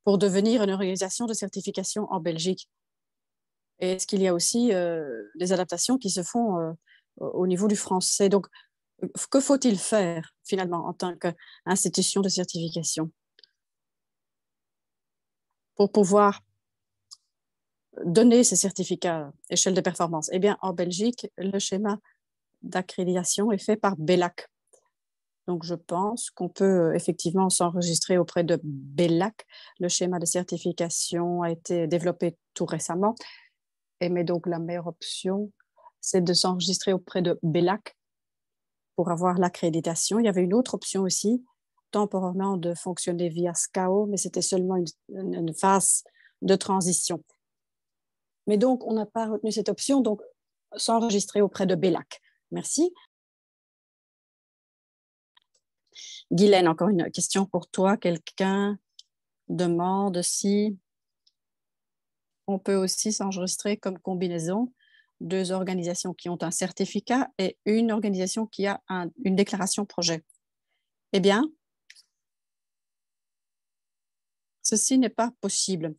A: pour devenir une organisation de certification en Belgique Et est-ce qu'il y a aussi euh, des adaptations qui se font euh, au niveau du français Donc, euh, que faut-il faire finalement en tant qu'institution de certification pour pouvoir donner ces certificats échelle de performance Eh bien, en Belgique, le schéma d'accréditation est fait par BELAC. Donc, je pense qu'on peut euh, effectivement s'enregistrer auprès de BELAC. Le schéma de certification a été développé tout récemment. Et mais donc, la meilleure option, c'est de s'enregistrer auprès de BELAC pour avoir l'accréditation. Il y avait une autre option aussi, temporairement de fonctionner via SCAO, mais c'était seulement une, phase de transition. Mais donc, on n'a pas retenu cette option, donc s'enregistrer auprès de BELAC. Merci. Guylaine, encore une question pour toi. Quelqu'un demande si on peut aussi s'enregistrer comme combinaison deux organisations qui ont un certificat et une organisation qui a une déclaration projet. Eh bien, ceci n'est pas possible.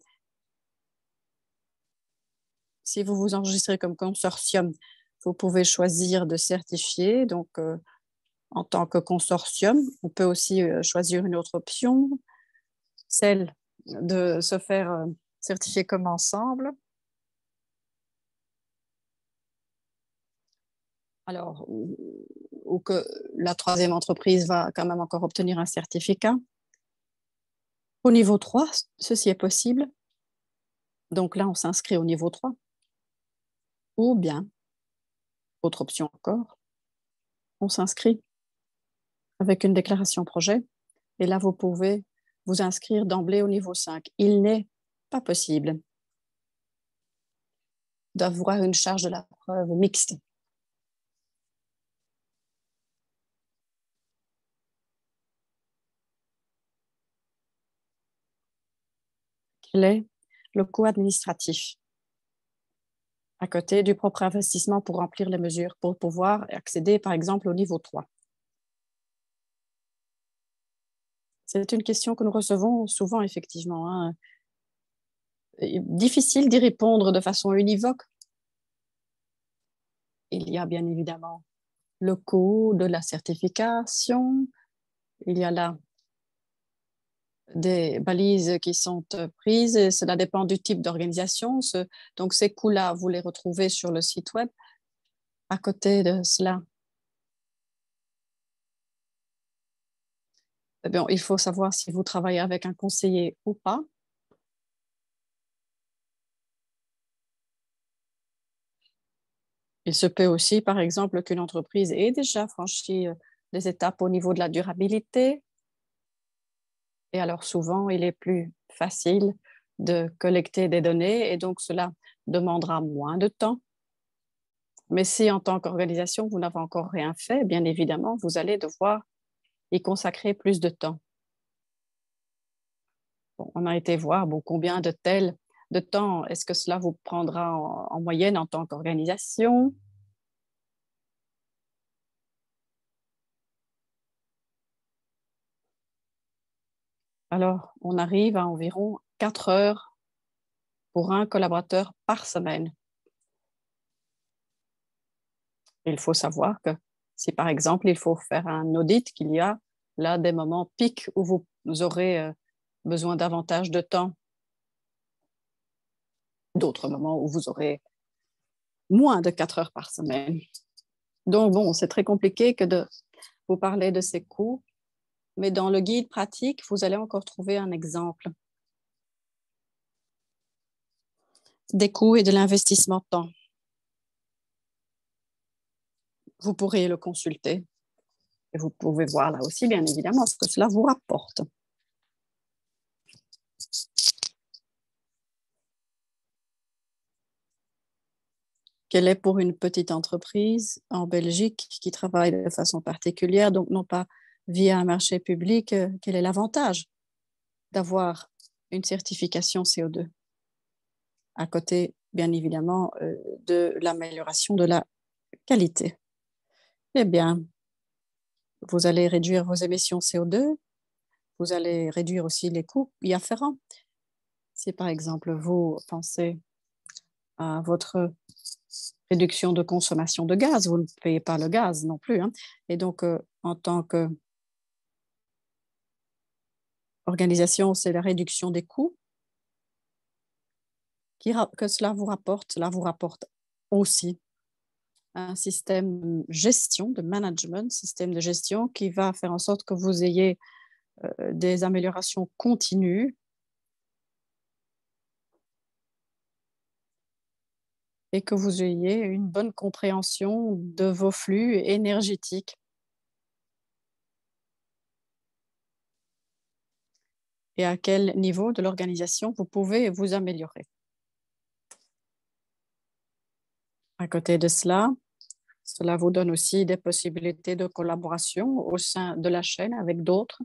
A: Si vous vous enregistrez comme consortium, vous pouvez choisir de certifier, donc euh, en tant que consortium. On peut aussi euh, choisir une autre option, celle de se faire euh, certifier comme ensemble. Alors, ou que la troisième entreprise va quand même encore obtenir un certificat. Au niveau 3, ceci est possible. Donc là, on s'inscrit au niveau 3. Ou bien, autre option encore, on s'inscrit avec une déclaration projet. Et là, vous pouvez vous inscrire d'emblée au niveau 5. Il n'est pas possible d'avoir une charge de la preuve mixte. Quel est le coût administratif à côté du propre investissement pour remplir les mesures, pour pouvoir accéder par exemple au niveau 3 C'est une question que nous recevons souvent, effectivement. Hein. Difficile d'y répondre de façon univoque. Il y a bien évidemment le coût de la certification. Il y a là des balises qui sont prises et cela dépend du type d'organisation. Donc ces coûts-là, vous les retrouvez sur le site web. À côté de cela, Eh il faut savoir si vous travaillez avec un conseiller ou pas. Il se peut aussi, par exemple, qu'une entreprise ait déjà franchi des euh, étapes au niveau de la durabilité. Et alors souvent, il est plus facile de collecter des données et donc cela demandera moins de temps. Mais si en tant qu'organisation, vous n'avez encore rien fait, bien évidemment, vous allez devoir et consacrer plus de temps. Bon, on a été voir bon, combien de tels de temps est-ce que cela vous prendra en, en moyenne en tant qu'organisation. Alors, on arrive à environ 4 heures pour un collaborateur par semaine. Il faut savoir que si par exemple, il faut faire un audit, qu'il y a là des moments pics où vous, aurez euh, besoin davantage de temps, d'autres moments où vous aurez moins de 4 heures par semaine. Donc, bon, c'est très compliqué que de vous parler de ces coûts, mais dans le guide pratique, vous allez encore trouver un exemple des coûts et de l'investissement de temps vous pourriez le consulter. Et vous pouvez voir là aussi, bien évidemment, ce que cela vous rapporte. Quelle est pour une petite entreprise en Belgique qui travaille de façon particulière, donc non pas via un marché public, euh, quel est l'avantage d'avoir une certification CO2 à côté, bien évidemment, euh, de l'amélioration de la qualité eh bien, vous allez réduire vos émissions CO2, vous allez réduire aussi les coûts y afférents. Si par exemple vous pensez à votre réduction de consommation de gaz, vous ne payez pas le gaz non plus. Hein. Et donc, euh, en tant que organisation, c'est la réduction des coûts qui, que cela vous rapporte, cela vous rapporte aussi un système gestion, de management, système de gestion qui va faire en sorte que vous ayez euh, des améliorations continues et que vous ayez une bonne compréhension de vos flux énergétiques. et à quel niveau de l'organisation vous pouvez vous améliorer. À côté de cela, cela vous donne aussi des possibilités de collaboration au sein de la chaîne avec d'autres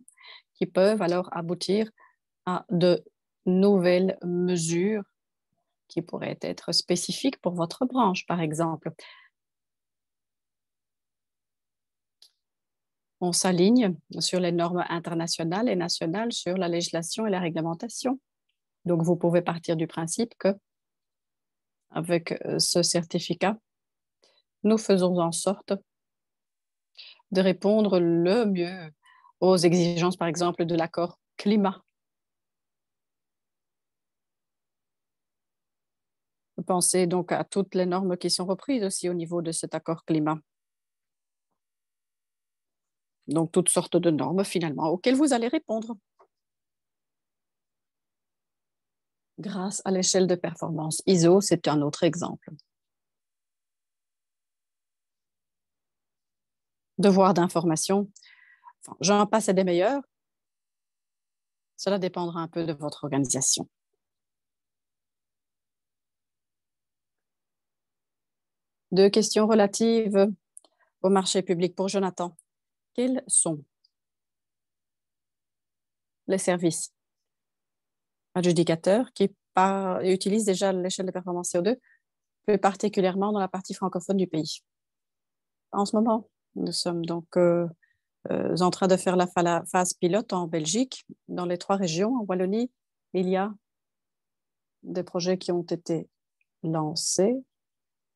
A: qui peuvent alors aboutir à de nouvelles mesures qui pourraient être spécifiques pour votre branche, par exemple. On s'aligne sur les normes internationales et nationales sur la législation et la réglementation. Donc, vous pouvez partir du principe que, avec euh, ce certificat, nous faisons en sorte de répondre le mieux aux exigences, par exemple, de l'accord climat. Pensez donc à toutes les normes qui sont reprises aussi au niveau de cet accord climat. Donc, toutes sortes de normes, finalement, auxquelles vous allez répondre grâce à l'échelle de performance. ISO, c'est un autre exemple. devoir d'information. J'en passe à des meilleurs. Cela dépendra un peu de votre organisation. Deux questions relatives au marché public pour Jonathan. Quels sont les services adjudicateurs qui utilisent déjà l'échelle de performance CO2, plus particulièrement dans la partie francophone du pays En ce moment, nous sommes donc euh, euh, en train de faire la phase pilote en Belgique. Dans les trois régions, en Wallonie, il y a des projets qui ont été lancés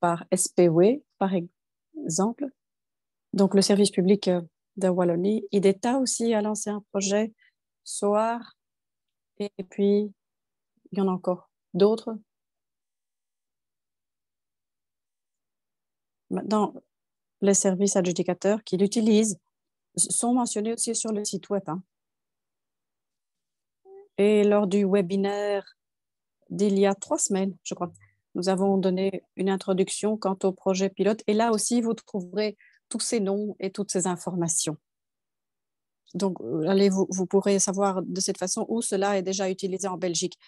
A: par SPW, par exemple. Donc, le service public euh, de Wallonie. IDETA aussi a lancé un projet SOAR. Et puis, il y en a encore d'autres. Maintenant, les services adjudicateurs qui l'utilisent sont mentionnés aussi sur le site web. Hein. Et lors du webinaire d'il y a trois semaines, je crois, nous avons donné une introduction quant au projet pilote. Et là aussi, vous trouverez tous ces noms et toutes ces informations. Donc, euh, allez, vous pourrez savoir de cette façon où cela est déjà utilisé en Belgique.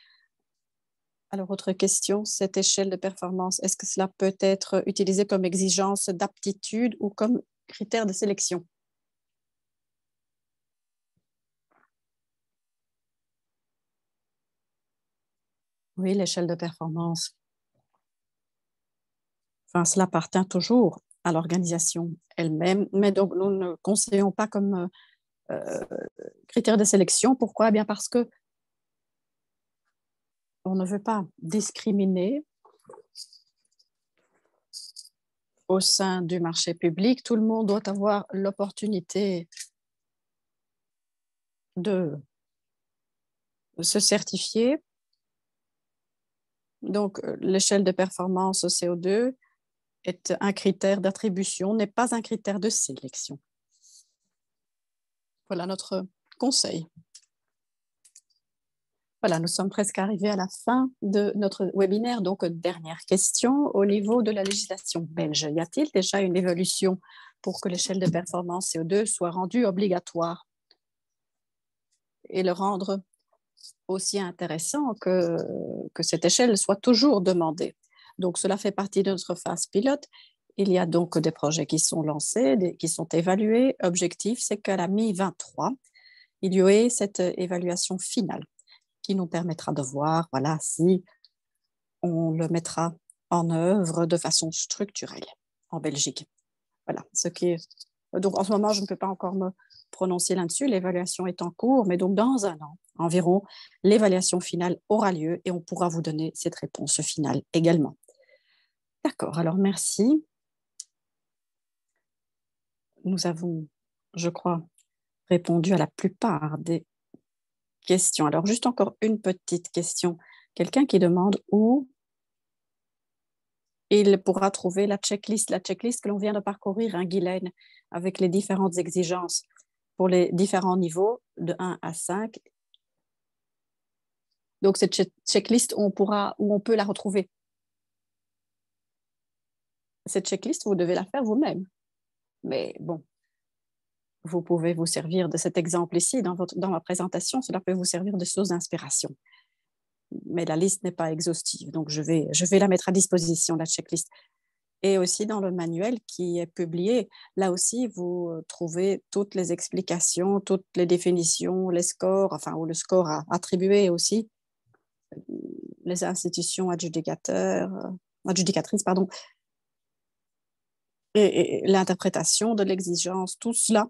A: Alors, autre question, cette échelle de performance, est-ce que cela peut être utilisé comme exigence d'aptitude ou comme critère de sélection Oui, l'échelle de performance. Enfin, cela appartient toujours à l'organisation elle-même, mais donc nous ne conseillons pas comme euh, euh, critère de sélection. Pourquoi eh Bien parce que on ne veut pas discriminer au sein du marché public. Tout le monde doit avoir l'opportunité de se certifier. Donc, l'échelle de performance au CO2 est un critère d'attribution, n'est pas un critère de sélection. Voilà notre conseil. Voilà, nous sommes presque arrivés à la fin de notre webinaire. Donc, dernière question. Au niveau de la législation belge, y a-t-il déjà une évolution pour que l'échelle de performance CO2 soit rendue obligatoire et le rendre aussi intéressant que, cette échelle soit toujours demandée Donc, cela fait partie de notre phase pilote. Il y a donc des projets qui sont lancés, qui sont évalués. Objectif, c'est qu'à la mi-23, il y ait cette évaluation finale qui nous permettra de voir voilà, si on le mettra en œuvre de façon structurelle en Belgique. Voilà, ce qui est... Donc en ce moment, je ne peux pas encore me prononcer là-dessus. L'évaluation est en cours, mais donc dans un an environ, l'évaluation finale aura lieu et on pourra vous donner cette réponse finale également. D'accord, alors merci. Nous avons, je crois, répondu à la plupart des alors, juste encore une petite question. Quelqu'un qui demande où il pourra trouver la checklist, la checklist que l'on vient de parcourir, un hein, Guylaine, avec les différentes exigences pour les différents niveaux de 1 à 5. Donc, cette checklist, on pourra, où on peut la retrouver Cette checklist, vous devez la faire vous-même. Mais bon, vous pouvez vous servir de cet exemple ici dans, votre, dans ma présentation, cela peut vous servir de source d'inspiration. Mais la liste n'est pas exhaustive, donc je vais, je vais la mettre à disposition, la checklist. Et aussi dans le manuel qui est publié, là aussi, vous euh, trouvez toutes les explications, toutes les définitions, les scores, enfin, ou le score attribué aussi, euh, les institutions adjudicateurs, euh, adjudicatrices, pardon, et l'interprétation de l'exigence, tout cela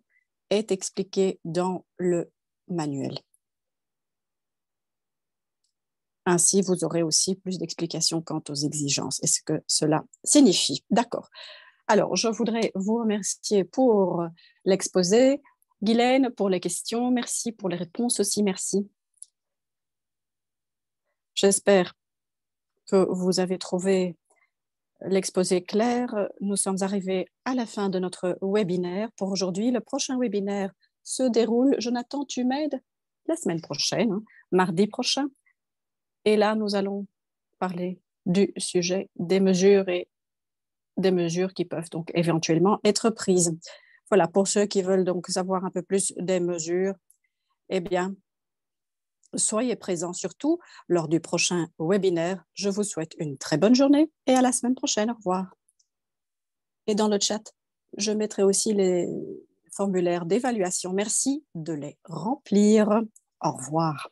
A: est expliqué dans le manuel. Ainsi, vous aurez aussi plus d'explications quant aux exigences et ce que cela signifie. D'accord. Alors, je voudrais vous remercier pour l'exposé. Guylaine, pour les questions, merci pour les réponses aussi, merci. J'espère que vous avez trouvé l'exposé clair. Nous sommes arrivés à la fin de notre webinaire pour aujourd'hui. Le prochain webinaire se déroule, Jonathan, tu m'aides, la semaine prochaine, hein, mardi prochain. Et là, nous allons parler du sujet des mesures et des mesures qui peuvent donc éventuellement être prises. Voilà, pour ceux qui veulent donc savoir un peu plus des mesures, eh bien, Soyez présents surtout lors du prochain webinaire. Je vous souhaite une très bonne journée et à la semaine prochaine. Au revoir. Et dans le chat, je mettrai aussi les formulaires d'évaluation. Merci de les remplir. Au revoir.